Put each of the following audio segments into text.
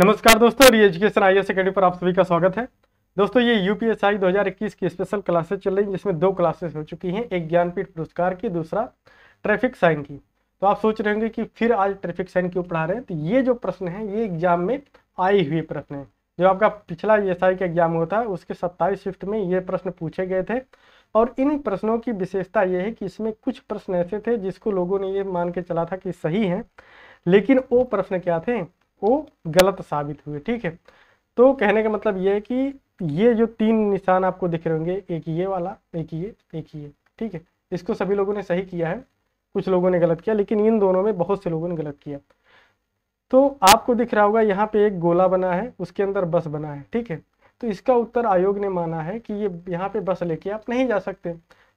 नमस्कार दोस्तों री एजुकेशन आई एस अकेडमी पर आप सभी का स्वागत है दोस्तों ये यू पी एस आई दो की स्पेशल क्लासेस चल रही है जिसमें दो क्लासेस हो चुकी हैं एक ज्ञानपीठ पुरस्कार की दूसरा ट्रैफिक साइन की तो आप सोच रहे होंगे कि फिर आज ट्रैफिक साइन क्यों पढ़ा रहे हैं तो ये जो प्रश्न है ये एग्जाम में आए हुए प्रश्न है जो आपका पिछला ई एस आई का एग्जाम होता है उसके सत्ताईस शिफ्ट में ये प्रश्न पूछे गए थे और इन प्रश्नों की विशेषता ये है कि इसमें कुछ प्रश्न ऐसे थे जिसको लोगों ने ये मान के चला था कि सही है लेकिन वो प्रश्न क्या थे वो गलत साबित हुए ठीक है तो कहने का मतलब ये है कि ये जो तीन निशान आपको दिख रहे होंगे एक ये वाला एक ये एक ये ठीक है इसको सभी लोगों ने सही किया है कुछ लोगों ने गलत किया लेकिन इन दोनों में बहुत से लोगों ने गलत किया तो आपको दिख रहा होगा यहाँ पे एक गोला बना है उसके अंदर बस बना है ठीक है तो इसका उत्तर आयोग ने माना है कि ये यहाँ पे बस लेके आप नहीं जा सकते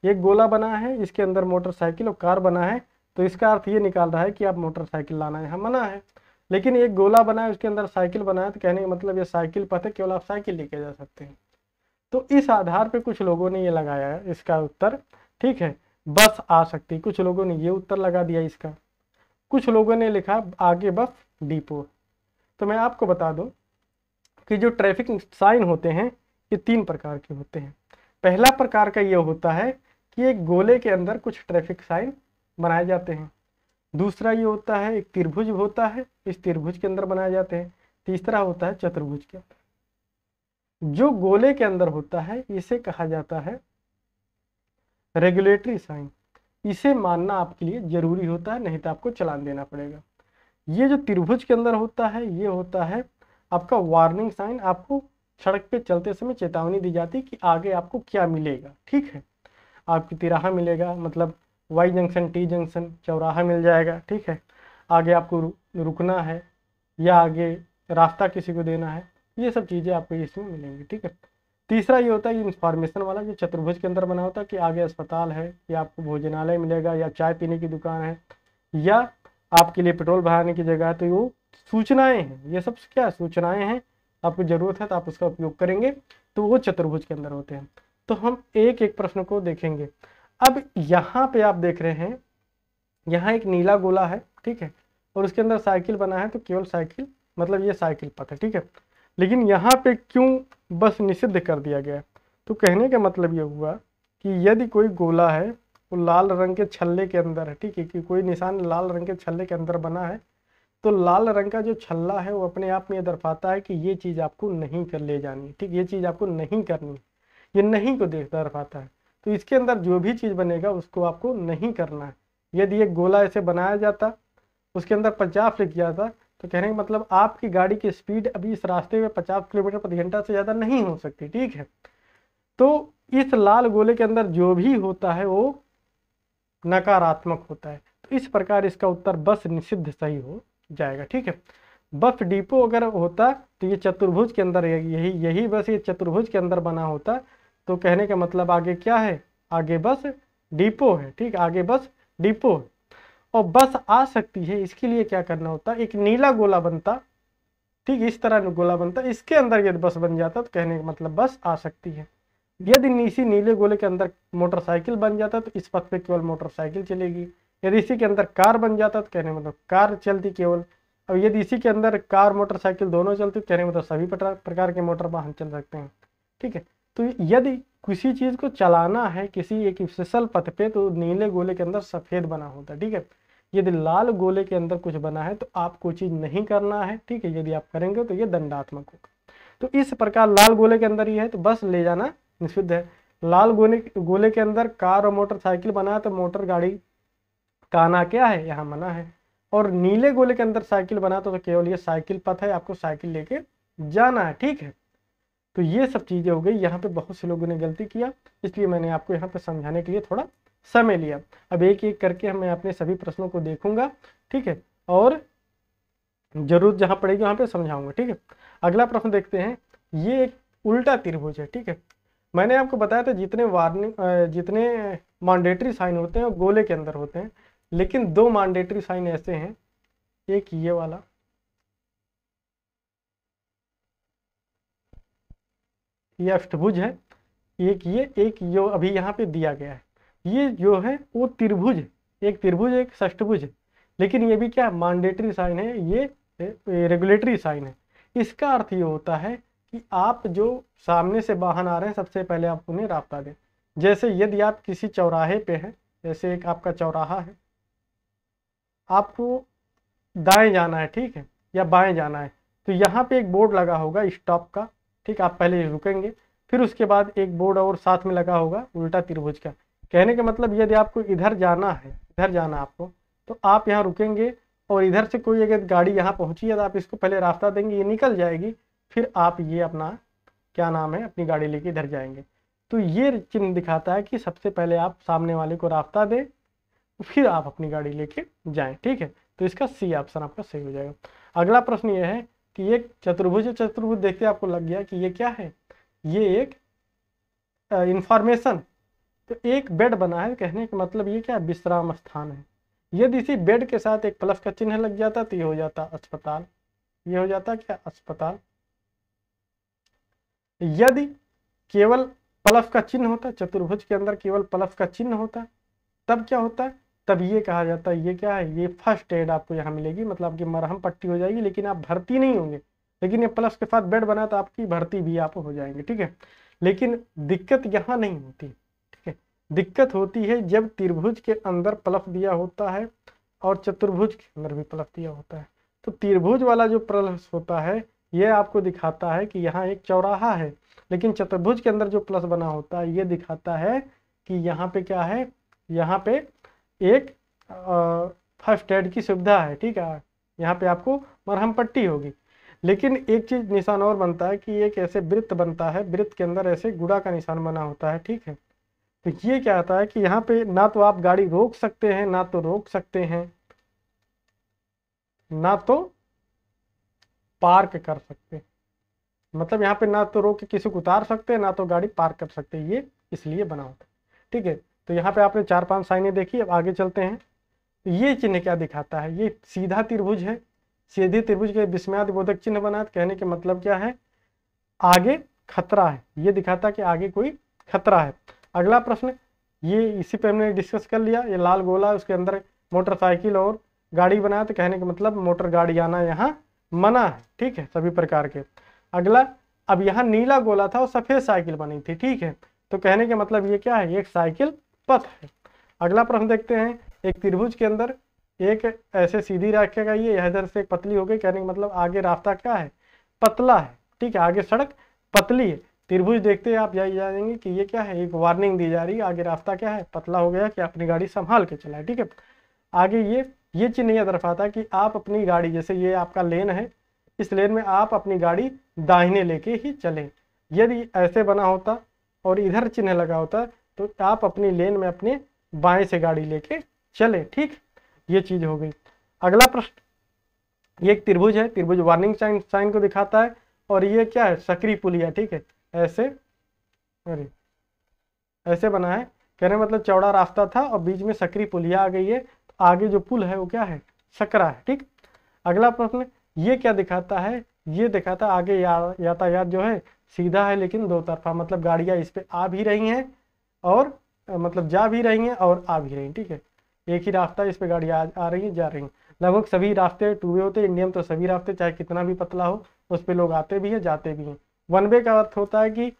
एक गोला बना है इसके अंदर मोटरसाइकिल और कार बना है तो इसका अर्थ ये निकाल रहा है कि आप मोटरसाइकिल लाना यहाँ मना है लेकिन एक गोला बनाए उसके अंदर साइकिल बनाए तो कहने का मतलब ये साइकिल पथ है केवल आप साइकिल लेके जा सकते हैं तो इस आधार पे कुछ लोगों ने ये लगाया है इसका उत्तर ठीक है बस आ सकती कुछ लोगों ने ये उत्तर लगा दिया इसका कुछ लोगों ने लिखा आगे बस डिपो तो मैं आपको बता दूँ कि जो ट्रैफिक साइन होते हैं ये तीन प्रकार के होते हैं पहला प्रकार का ये होता है कि एक गोले के अंदर कुछ ट्रैफिक साइन बनाए जाते हैं दूसरा ये होता है एक त्रिभुज होता है इस त्रिभुज के अंदर बनाए जाते हैं तीसरा होता है चतुर्भुज के अंदर जो गोले के अंदर होता है इसे कहा जाता है रेगुलेटरी साइन इसे मानना आपके लिए जरूरी होता है नहीं तो आपको चलान देना पड़ेगा ये जो त्रिभुज के अंदर होता है ये होता है आपका वार्निंग साइन आपको सड़क पे चलते समय चेतावनी दी जाती है कि आगे आपको क्या मिलेगा ठीक है आपकी तिराहा मिलेगा मतलब वाई जंक्शन टी जंक्शन चौराहा मिल जाएगा ठीक है आगे आपको रुकना है या आगे रास्ता किसी को देना है ये सब चीज़ें आपको इसमें मिलेंगी ठीक है तीसरा ये होता है इंफॉर्मेशन वाला जो चतुर्भुज के अंदर बना होता है कि आगे अस्पताल है या आपको भोजनालय मिलेगा या चाय पीने की दुकान है या आपके लिए पेट्रोल भराने की जगह है तो वो सूचनाएं हैं ये सब क्या सूचनाएं हैं आपको ज़रूरत है तो आप उसका उपयोग करेंगे तो वो चतुर्भुज के अंदर होते हैं तो हम एक एक प्रश्न को देखेंगे अब यहाँ पे आप देख रहे हैं यहाँ एक नीला गोला है ठीक है और उसके अंदर साइकिल बना है तो केवल साइकिल मतलब ये साइकिल पथ है ठीक है लेकिन यहाँ पे क्यों बस निषिद्ध कर दिया गया तो कहने का मतलब ये हुआ कि यदि कोई गोला है वो लाल रंग के छल्ले के अंदर है ठीक है कि कोई निशान लाल रंग के छल्ले के अंदर बना है तो लाल रंग का जो छल्ला है वो अपने आप में ये दर्फाता है कि ये चीज़ आपको नहीं कर ले जानी ठीक ये चीज़ आपको नहीं करनी ये नहीं को देख दर्फाता है तो इसके अंदर जो भी चीज़ बनेगा उसको आपको नहीं करना है यदि एक गोला ऐसे बनाया जाता उसके अंदर पचास लिख जाता तो कह रहे हैं मतलब आपकी गाड़ी की स्पीड अभी इस रास्ते में पचास किलोमीटर प्रति घंटा से ज़्यादा नहीं हो सकती ठीक है तो इस लाल गोले के अंदर जो भी होता है वो नकारात्मक होता है तो इस प्रकार इसका उत्तर बस निषिद्ध सही हो जाएगा ठीक है बस डिपो अगर होता तो ये चतुर्भुज के अंदर यही यही बस ये चतुर्भुज के अंदर बना होता तो कहने का मतलब आगे क्या है आगे बस डिपो है ठीक आगे बस डिपो है और बस आ सकती है इसके लिए क्या करना होता एक नीला गोला बनता ठीक इस तरह गोला बनता इसके अंदर यदि बस बन जाता तो कहने का मतलब बस आ सकती है यदि इसी नीले गोले के अंदर मोटरसाइकिल बन जाता तो इस पथ पे केवल मोटरसाइकिल चलेगी यदि इसी के अंदर कार बन जाता तो कहने मतलब कार चलती केवल अब यदि इसी के अंदर कार मोटरसाइकिल दोनों चलती तो कहने मतलब सभी प्रकार के मोटर वाहन चल सकते हैं ठीक है तो यदि किसी चीज़ को चलाना है किसी एक स्पेशल पथ पे तो नीले गोले के अंदर सफ़ेद बना होता है ठीक है यदि लाल गोले के अंदर कुछ बना है तो आपको चीज़ नहीं करना है ठीक है यदि आप करेंगे तो ये दंडात्मक होगा तो इस प्रकार लाल गोले के अंदर ये है तो बस ले जाना निषिद्ध है लाल गोले गोले के अंदर कार और मोटरसाइकिल बना है तो मोटर गाड़ी का आना क्या है यहाँ मना है और नीले गोले के अंदर साइकिल बना तो, तो केवल ये साइकिल पथ है आपको साइकिल लेके जाना है ठीक है तो ये सब चीज़ें हो गई यहाँ पे बहुत से लोगों ने गलती किया इसलिए मैंने आपको यहाँ पे समझाने के लिए थोड़ा समय लिया अब एक एक करके मैं अपने सभी प्रश्नों को देखूंगा ठीक है और जरूर जहाँ पड़ेगी वहाँ पे समझाऊंगा ठीक है अगला प्रश्न देखते हैं ये एक उल्टा त्रिभुज है ठीक है मैंने आपको बताया था जितने वार्निंग जितने मांडेटरी साइन होते हैं वो गोले के अंदर होते हैं लेकिन दो मांडेटरी साइन ऐसे हैं एक ये वाला ये अष्टभुज है एक ये एक जो अभी यहाँ पे दिया गया है ये जो है वो त्रिभुज एक त्रिभुज एक षष्टभुज है लेकिन ये भी क्या मांडेटरी साइन है ये रेगुलेटरी साइन है इसका अर्थ ये होता है कि आप जो सामने से वाहन आ रहे हैं सबसे पहले आप उन्हें रबता दें जैसे यदि आप किसी चौराहे पे हैं जैसे एक आपका चौराहा है आपको दाएं जाना है ठीक है या बाएं जाना है तो यहाँ पे एक बोर्ड लगा होगा स्टॉप का ठीक आप पहले रुकेंगे फिर उसके बाद एक बोर्ड और साथ में लगा होगा उल्टा त्रिभुज का कहने का मतलब यदि आपको इधर जाना है इधर जाना आपको तो आप यहाँ रुकेंगे और इधर से कोई अगर गाड़ी यहाँ पहुँची है तो आप इसको पहले रास्ता देंगे ये निकल जाएगी फिर आप ये अपना क्या नाम है अपनी गाड़ी लेके इधर जाएंगे तो ये चिन्ह दिखाता है कि सबसे पहले आप सामने वाले को रास्ता दें फिर आप अपनी गाड़ी लेके जाएं ठीक है तो इसका सी ऑप्शन आपका सही हो जाएगा अगला प्रश्न ये है कि ये चतुर्भुज चतुर्भुज देखते आपको लग गया कि ये क्या है ये एक इंफॉर्मेशन तो एक बेड बना है कहने का मतलब ये क्या विश्राम स्थान है यदि इसी बेड के साथ एक प्लस का चिन्ह लग जाता तो ये हो जाता अस्पताल ये हो जाता क्या अस्पताल यदि केवल प्लस का चिन्ह होता चतुर्भुज के अंदर केवल प्लस का चिन्ह होता तब क्या होता तब ये कहा जाता है ये क्या है ये फर्स्ट एड आपको यहाँ मिलेगी मतलब आपकी मरहम पट्टी हो जाएगी लेकिन आप भर्ती नहीं होंगे लेकिन ये प्लस के साथ बेड बना तो आपकी भर्ती भी आप हो जाएंगे ठीक है लेकिन दिक्कत यहाँ नहीं होती ठीक है दिक्कत होती है जब त्रिभुज के अंदर प्लस दिया होता है और चतुर्भुज के अंदर भी प्लस दिया होता है तो त्रिभुज वाला जो प्लस होता है ये आपको दिखाता है कि यहाँ एक चौराहा है लेकिन चतुर्भुज के अंदर जो प्लस बना होता है ये दिखाता है कि यहाँ पे क्या है यहाँ पे एक फर्स्ट एड की सुविधा है ठीक है यहाँ पे आपको मरहम पट्टी होगी लेकिन एक चीज़ निशान और बनता है कि एक ऐसे वृत्त बनता है वृत्त के अंदर ऐसे गुड़ा का निशान बना होता है ठीक है तो ये क्या आता है कि यहाँ पे ना तो आप गाड़ी रोक सकते हैं ना तो रोक सकते हैं ना तो पार्क कर सकते मतलब यहाँ पे ना तो रोक के किसी को उतार सकते हैं ना तो गाड़ी पार्क कर सकते ये इसलिए बना होता है ठीक है तो यहाँ पे आपने चार पांच साइनें देखी अब आगे चलते हैं तो ये चिन्ह क्या दिखाता है ये सीधा त्रिभुज है सीधे त्रिभुज के विस्मयादि बोधक चिन्ह बना कहने के मतलब क्या है आगे खतरा है ये दिखाता है कि आगे कोई खतरा है अगला प्रश्न ये इसी पे हमने डिस्कस कर लिया ये लाल गोला उसके अंदर मोटरसाइकिल और गाड़ी बनाया तो कहने का मतलब मोटर गाड़ी आना यहाँ मना है ठीक है सभी प्रकार के अगला अब यहाँ नीला गोला था और सफ़ेद साइकिल बनी थी ठीक है तो कहने का मतलब ये क्या है एक साइकिल पथ है अगला प्रश्न देखते हैं एक त्रिभुज के अंदर एक ऐसे सीधी रेखा गई है इधर से पतली हो गई कहने का मतलब आगे रास्ता क्या है पतला है ठीक है आगे सड़क पतली है त्रिभुज देखते हैं आप यही जानेंगे कि ये क्या है एक वार्निंग दी जा रही है आगे रास्ता क्या है पतला हो गया कि अपनी गाड़ी संभाल के चलाए ठीक है आगे ये ये चिन्ह नहीं दर्शाता कि आप अपनी गाड़ी जैसे ये आपका लेन है इस लेन में आप अपनी गाड़ी दाहिने लेके ही चलें यदि ऐसे बना होता और इधर चिन्ह लगा होता तो आप अपनी लेन में अपने बाएं से गाड़ी लेके चले ठीक ये चीज हो गई अगला प्रश्न ये एक त्रिभुज है त्रिभुज वार्निंग साइन साइन को दिखाता है और ये क्या है सक्रिय पुलिया ठीक है ऐसे अरे ऐसे बना है कह रहे मतलब चौड़ा रास्ता था और बीच में सक्रिय पुलिया आ गई है तो आगे जो पुल है वो क्या है सकरा है ठीक अगला प्रश्न ये क्या दिखाता है ये दिखाता है आगे या, यातायात जो है सीधा है लेकिन दो तरफा मतलब गाड़ियां इस पे आ भी रही हैं और मतलब जा भी रही हैं और आ भी रही हैं ठीक है एक ही रास्ता इस पर गाड़ी आ, आ रही है जा रही है लगभग सभी रास्ते टू वे होते हैं इंडिया में तो सभी रास्ते चाहे कितना भी पतला हो उस पर लोग आते भी हैं जाते भी हैं वन वे का अर्थ होता है कि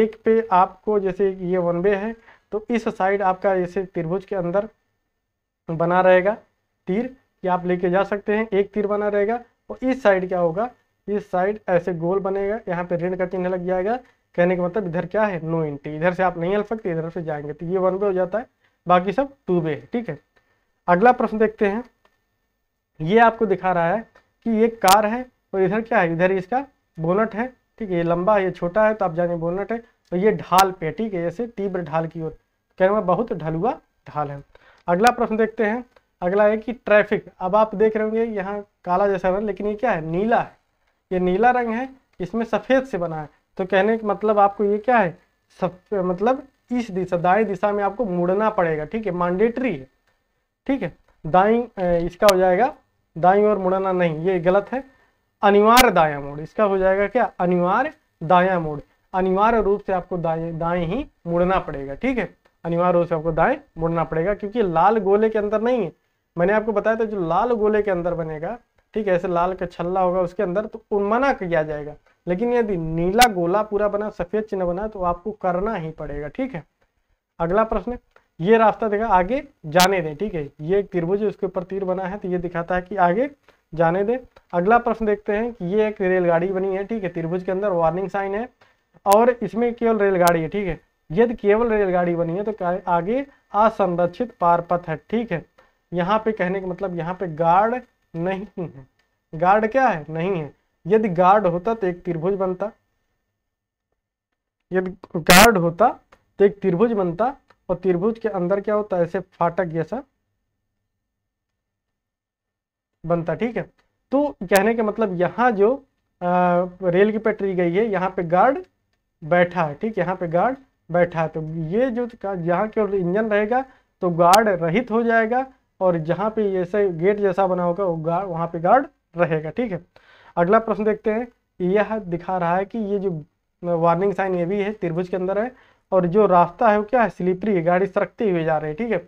एक पे आपको जैसे ये वन वे है तो इस साइड आपका जैसे त्रिभुज के अंदर बना रहेगा तीर कि आप लेके जा सकते हैं एक तीर बना रहेगा और इस साइड क्या होगा इस साइड ऐसे गोल बनेगा यहाँ पे ऋण का चिन्ह लग जाएगा कहने का मतलब इधर क्या है नो एंट्री इधर से आप नहीं हल सकते इधर से जाएंगे तो ये वन वे हो जाता है बाकी सब टू वे है ठीक है अगला प्रश्न देखते हैं ये आपको दिखा रहा है कि ये कार है और इधर क्या है इधर इसका बोनट है ठीक है ये लंबा है ये छोटा है तो आप जाएंगे बोनट है और ये ढाल पे ठीक है जैसे तीव्र ढाल की ओर कहना बहुत ढलुआ ढाल है अगला प्रश्न देखते हैं अगला है कि ट्रैफिक अब आप देख रहे होंगे यहाँ काला जैसा बना लेकिन ये क्या है नीला है ये नीला रंग है इसमें सफ़ेद से बना है तो कहने का मतलब आपको ये क्या है सब मतलब इस दिशा दाएं दिशा में आपको मुड़ना पड़ेगा ठीक है मैंडेटरी है ठीक है दाई इसका हो जाएगा दाई और मुड़ना नहीं ये गलत है अनिवार्य दाया मोड़ इसका हो जाएगा क्या अनिवार्य दाया मोड़ अनिवार्य रूप से आपको दाए दाएं ही मुड़ना पड़ेगा ठीक है अनिवार्य रूप से आपको दाएं मुड़ना पड़ेगा क्योंकि लाल गोले के अंदर नहीं है मैंने आपको बताया था जो लाल गोले के अंदर बनेगा ठीक है ऐसे लाल का छल्ला होगा उसके अंदर तो उन्मना किया जाएगा लेकिन यदि नीला गोला पूरा बना सफेद चिन्ह बना तो आपको करना ही पड़ेगा ठीक है अगला प्रश्न ये रास्ता देखा आगे जाने दें ठीक है ये एक त्रिभुज है उसके ऊपर तीर बना है तो ये दिखाता है कि आगे जाने दें अगला प्रश्न देखते हैं कि ये एक रेलगाड़ी बनी है ठीक है त्रिभुज के अंदर वार्निंग साइन है और इसमें केवल रेलगाड़ी है ठीक है यदि केवल रेलगाड़ी बनी है तो आगे असंरक्षित पारपथ है ठीक है यहाँ पे कहने का मतलब यहाँ पे गार्ड नहीं है गार्ड क्या है नहीं है यदि गार्ड होता तो एक त्रिभुज बनता यदि गार्ड होता तो एक त्रिभुज बनता और त्रिभुज के अंदर क्या होता है ऐसे फाटक जैसा बनता ठीक है तो कहने के मतलब यहाँ जो आ, रेल की पटरी गई है यहाँ पे गार्ड बैठा है ठीक यहाँ पे गार्ड बैठा है तो ये जो यहाँ के इंजन रहेगा तो गार्ड रहित हो जाएगा और जहां पे ऐसे गेट जैसा बना होगा वो गार्ड वहां पे गार्ड रहेगा ठीक है अगला प्रश्न देखते हैं यह दिखा रहा है कि ये जो वार्निंग साइन ये भी है त्रिभुज के अंदर है और जो रास्ता है वो क्या है स्लीपरी है गाड़ी सरकती हुई जा रही है ठीक है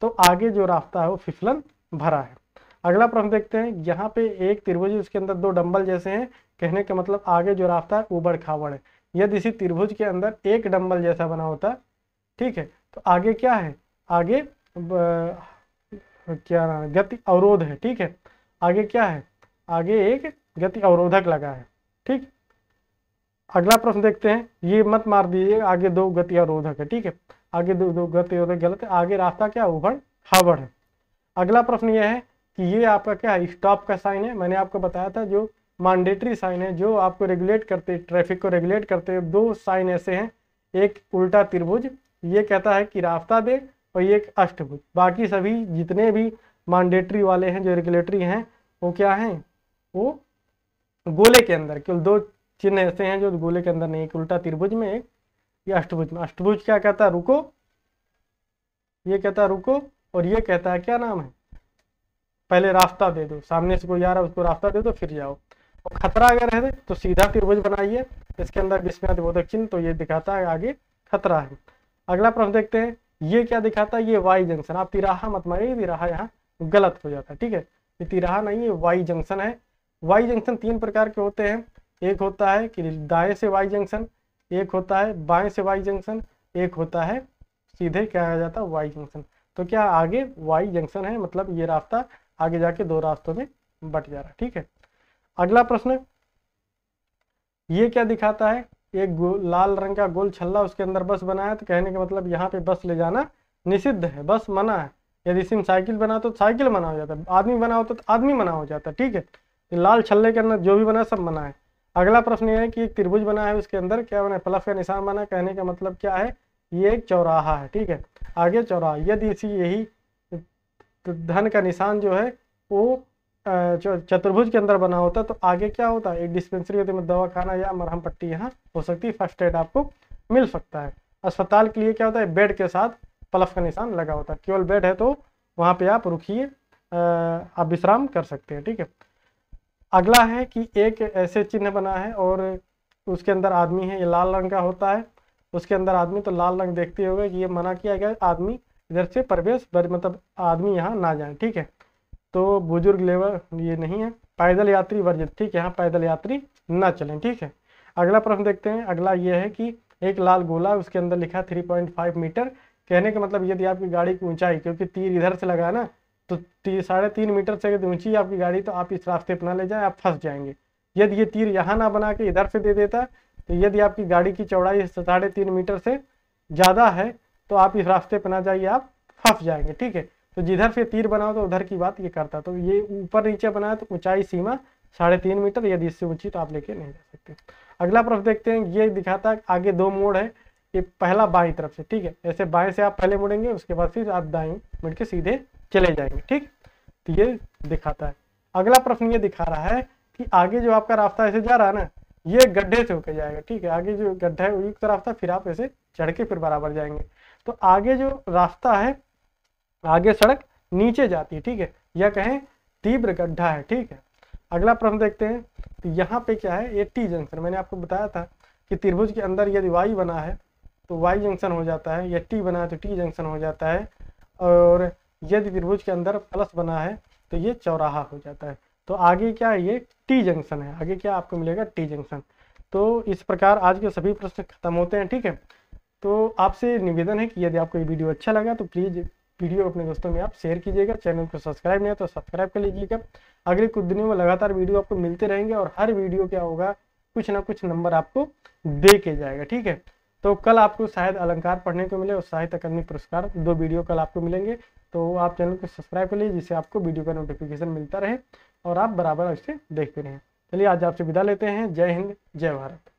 तो आगे जो रास्ता है वो फिसलन भरा है अगला प्रश्न देखते हैं यहाँ पे एक त्रिभुज उसके अंदर दो डम्बल जैसे हैं कहने का मतलब आगे जो रास्ता है उबड़ खाबड़ है यदि इसी त्रिभुज के अंदर एक डम्बल जैसा बना होता ठीक है तो आगे क्या है आगे क्या नाम गति अवरोध है ठीक है आगे क्या है आगे एक गति अवरोधक लगा है ठीक अगला प्रश्न देखते हैं ये मत मार दीजिए आगे दो गति अवरोधक है ठीक है आगे दो दो गति अवरोधक गलत है आगे रास्ता क्या उभड़ हावड़ है अगला प्रश्न यह है कि ये आपका क्या है स्टॉप का साइन है मैंने आपको बताया था जो मैंडेटरी साइन है जो आपको रेगुलेट करते ट्रैफिक को रेगुलेट करते दो साइन ऐसे हैं एक उल्टा त्रिभुज ये कहता है कि रास्ता दे और ये एक अष्टभुज बाकी सभी जितने भी मैंडेटरी वाले हैं जो रेगुलेटरी हैं वो क्या हैं वो गोले के अंदर केवल दो चिन्ह ऐसे हैं जो गोले के अंदर नहीं एक उल्टा त्रिभुज में एक या अष्टभुज में अष्टभुज क्या कहता है रुको ये कहता है रुको और ये कहता है क्या नाम है पहले रास्ता दे दो सामने से कोई आ रहा है उसको रास्ता दे दो फिर जाओ और खतरा अगर है तो सीधा त्रिभुज बनाइए इसके अंदर विस्मय बोधक चिन्ह तो ये दिखाता है आगे खतरा है अगला प्रश्न देखते हैं ये क्या दिखाता है ये वाई जंक्शन आप तिराहा मत मारिए तिराहा यहाँ गलत हो जाता है ठीक है ये तिराहा नहीं है वाई जंक्शन है वाई जंक्शन तीन प्रकार के होते हैं एक होता है कि दाएं से वाई जंक्शन एक होता है बाएं से वाई जंक्शन एक होता है सीधे क्या आ जाता है वाई जंक्शन तो क्या आगे वाई जंक्शन है मतलब ये रास्ता आगे जाके दो रास्तों में बट जा रहा है ठीक है अगला प्रश्न ये क्या दिखाता है एक लाल रंग का गोल छल्ला उसके अंदर बस बनाया तो कहने का मतलब यहाँ पे बस ले जाना निषिद्ध है बस मना है यदि सिम साइकिल बना तो साइकिल मना हो जाता है आदमी बना होता तो आदमी मना हो जाता है ठीक है लाल छल्ले के अंदर जो भी बना है सब बना है अगला प्रश्न ये है कि एक त्रिभुज बना है उसके अंदर क्या बना है प्लस का निशान बना है कहने का मतलब क्या है ये एक चौराहा है ठीक है आगे चौराहा यदि इसी यही धन का निशान जो है वो चतुर्भुज के अंदर बना होता तो आगे क्या होता एक डिस्पेंसरी होती है मतलब दवा खाना या मरहम पट्टी यहाँ हो सकती है फर्स्ट एड आपको मिल सकता है अस्पताल के लिए क्या होता है बेड के साथ प्लस का निशान लगा होता है केवल बेड है तो वहाँ पे आप रुकिए आप विश्राम कर सकते हैं ठीक है अगला है कि एक ऐसे चिन्ह बना है और उसके अंदर आदमी है ये लाल रंग का होता है उसके अंदर आदमी तो लाल रंग देखते हो कि ये मना किया गया आदमी इधर से प्रवेश मतलब आदमी यहाँ ना जाए ठीक है तो बुजुर्ग लेवल ये नहीं है पैदल यात्री वर्जित ठीक है यहाँ पैदल यात्री ना चलें ठीक है अगला प्रश्न देखते हैं अगला ये है कि एक लाल गोला उसके अंदर लिखा थ्री पॉइंट फाइव मीटर कहने का मतलब यदि आपकी गाड़ी की ऊंचाई क्योंकि तीर इधर से लगा ना तो ती, साढ़े तीन मीटर से ऊंची आपकी गाड़ी तो आप इस रास्ते पर ना ले जाएं आप फंस जाएंगे यदि ये तीर यहाँ ना बना के इधर से दे देता तो यदि आपकी गाड़ी की चौड़ाई साढ़े तीन मीटर से ज़्यादा है तो आप इस रास्ते पर ना जाइए आप फंस जाएंगे ठीक है तो जिधर से तीर बनाओ तो उधर की बात ये करता तो ये ऊपर नीचे बनाया तो ऊंचाई सीमा साढ़े तीन मीटर यदि इससे ऊंची तो आप लेके नहीं जा सकते अगला प्रश्न देखते हैं ये दिखाता है आगे दो मोड़ है ये पहला बाई तरफ से ठीक है ऐसे बाएं से आप पहले मुड़ेंगे उसके बाद फिर आप दाएं मुड़ के सीधे चले जाएंगे ठीक तो ये दिखाता है अगला प्रश्न ये दिखा रहा है कि आगे जो आपका रास्ता ऐसे जा रहा है ना ये गड्ढे से होकर जाएगा ठीक है आगे जो गड्ढा है उयुक्त तो रास्ता फिर आप ऐसे चढ़ के फिर बराबर जाएंगे तो आगे जो रास्ता है आगे सड़क नीचे जाती है ठीक है या कहें तीव्र गड्ढा है ठीक है अगला प्रश्न देखते हैं तो यहाँ पे क्या है ये टी जंक्शन मैंने आपको बताया था कि त्रिभुज के अंदर यदि वाई बना है तो वाई जंक्शन हो जाता है या टी बना है तो टी जंक्शन हो जाता है और यदि त्रिभुज के अंदर प्लस बना है तो ये चौराहा हो जाता है तो आगे क्या है ये टी जंक्शन है आगे क्या आपको मिलेगा टी जंक्शन तो इस प्रकार आज के सभी प्रश्न खत्म होते हैं ठीक है तो आपसे निवेदन है कि यदि आपको ये वीडियो अच्छा लगा तो प्लीज़ वीडियो अपने दोस्तों में आप शेयर कीजिएगा चैनल को सब्सक्राइब नहीं है तो सब्सक्राइब कर लीजिएगा अगले कुछ दिनों में लगातार वीडियो आपको मिलते रहेंगे और हर वीडियो क्या होगा कुछ ना कुछ नंबर आपको दे के जाएगा ठीक है तो कल आपको शायद अलंकार पढ़ने को मिले और साहित्य अकादमी पुरस्कार दो वीडियो कल आपको मिलेंगे तो आप चैनल को सब्सक्राइब कर लीजिए जिससे आपको वीडियो का नोटिफिकेशन मिलता रहे और आप बराबर इसे देखते रहें चलिए आज आपसे विदा लेते हैं जय हिंद जय भारत